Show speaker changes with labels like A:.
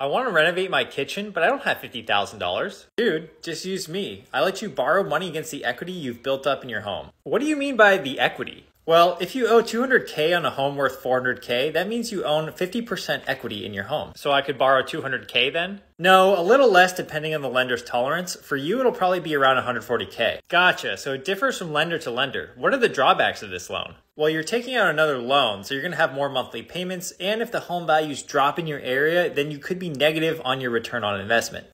A: I want to renovate my kitchen, but I don't have $50,000. Dude, just use me. I let you borrow money against the equity you've built up in your home. What do you mean by the equity? Well, if you owe 200K on a home worth 400K, that means you own 50% equity in your home. So I could borrow 200K then? No, a little less depending on the lender's tolerance. For you, it'll probably be around 140K. Gotcha, so it differs from lender to lender. What are the drawbacks of this loan? Well, you're taking out another loan, so you're gonna have more monthly payments, and if the home values drop in your area, then you could be negative on your return on investment.